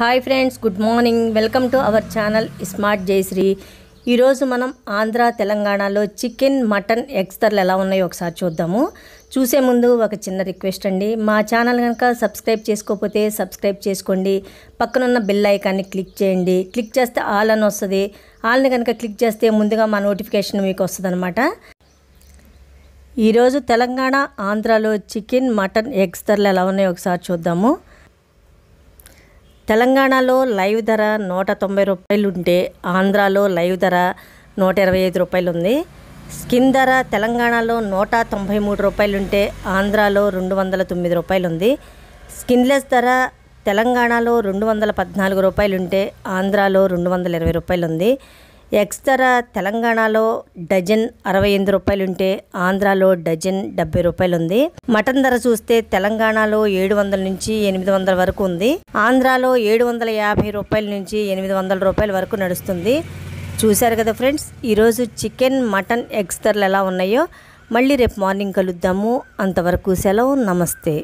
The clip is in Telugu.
hi friends good morning welcome to our channel smart Jayashree ఈరోజు మనం ఆంధ్ర తెలంగాణలో చికెన్ మటన్ ఎగ్స్తర్లు ఎలా ఉన్నాయో ఒకసారి చూద్దాము చూసే ముందు ఒక చిన్న రిక్వెస్ట్ అండి మా ఛానల్ కనుక సబ్స్క్రైబ్ చేసుకోకపోతే సబ్స్క్రైబ్ చేసుకోండి పక్కనున్న బెల్ ఐకాన్ని క్లిక్ చేయండి క్లిక్ చేస్తే ఆల్ అని వస్తుంది ఆల్ని కనుక క్లిక్ చేస్తే ముందుగా మా నోటిఫికేషన్ మీకు అనమాట ఈరోజు తెలంగాణ ఆంధ్రాలో చికెన్ మటన్ ఎగ్స్తర్లు ఎలా ఉన్నాయో ఒకసారి చూద్దాము తెలంగాణలో లైవ్ ధర నూట తొంభై రూపాయలుంటే ఆంధ్రాలో లైవ్ ధర నూట ఇరవై ఐదు రూపాయలు ఉంది స్కిన్ ధర తెలంగాణలో నూట తొంభై మూడు రూపాయలు ఉంటే ఆంధ్రాలో రెండు వందల తొమ్మిది రూపాయలు ఉంది స్కిన్లెస్ ధర తెలంగాణలో రెండు వందల పద్నాలుగు రూపాయలుంటే ఆంధ్రాలో రెండు వందల ఇరవై రూపాయలు ఉంది ఎక్స్ ధర తెలంగాణలో డజన్ అరవై ఎనిమిది రూపాయలు ఉంటే ఆంధ్రాలో డజన్ డెబ్బై రూపాయలు ఉంది మటన్ ధర చూస్తే తెలంగాణలో ఏడు వందల నుంచి ఎనిమిది వందల వరకు ఉంది ఆంధ్రాలో ఏడు వందల యాభై రూపాయల నుంచి ఎనిమిది వందల రూపాయల వరకు నడుస్తుంది చూశారు కదా ఫ్రెండ్స్ ఈరోజు చికెన్ మటన్ ఎక్స్ ధరలు ఎలా ఉన్నాయో మళ్ళీ రేపు మార్నింగ్ కలుద్దాము అంతవరకు సెలవు నమస్తే